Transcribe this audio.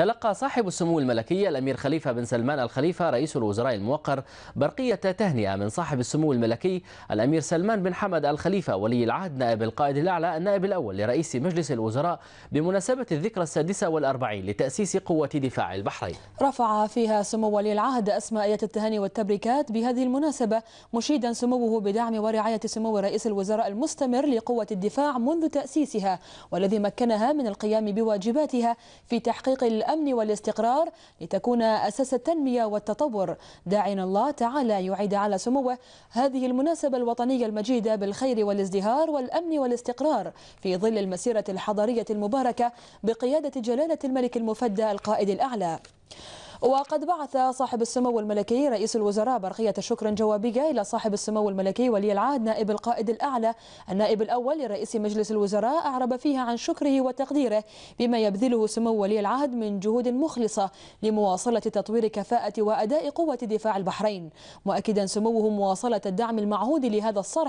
تلقى صاحب السمو الملكي الأمير خليفة بن سلمان الخليفة رئيس الوزراء الموقر برقية تهنئة من صاحب السمو الملكي الأمير سلمان بن حمد الخليفة ولي العهد نائب القائد الأعلى النائب الأول لرئيس مجلس الوزراء بمناسبة الذكرى السادسة والأربعين لتأسيس قوة دفاع البحرين رفع فيها سمو ولي العهد أسماء ايات التهاني والتبريكات بهذه المناسبة مشيدا سموه بدعم ورعاية سمو رئيس الوزراء المستمر لقوة الدفاع منذ تأسيسها والذي مكنها من القيام بواجباتها في تحقيق الأمن والاستقرار لتكون أساس التنمية والتطور داعين الله تعالى يعيد على سموه هذه المناسبة الوطنية المجيدة بالخير والازدهار والأمن والاستقرار في ظل المسيرة الحضارية المباركة بقيادة جلالة الملك المفدى القائد الأعلى وقد بعث صاحب السمو الملكي رئيس الوزراء برقية شكر جوابية إلى صاحب السمو الملكي ولي العهد نائب القائد الأعلى النائب الأول لرئيس مجلس الوزراء أعرب فيها عن شكره وتقديره بما يبذله سمو ولي العهد من جهود مخلصة لمواصلة تطوير كفاءة وأداء قوة دفاع البحرين مؤكدا سموه مواصلة الدعم المعهود لهذا الصرح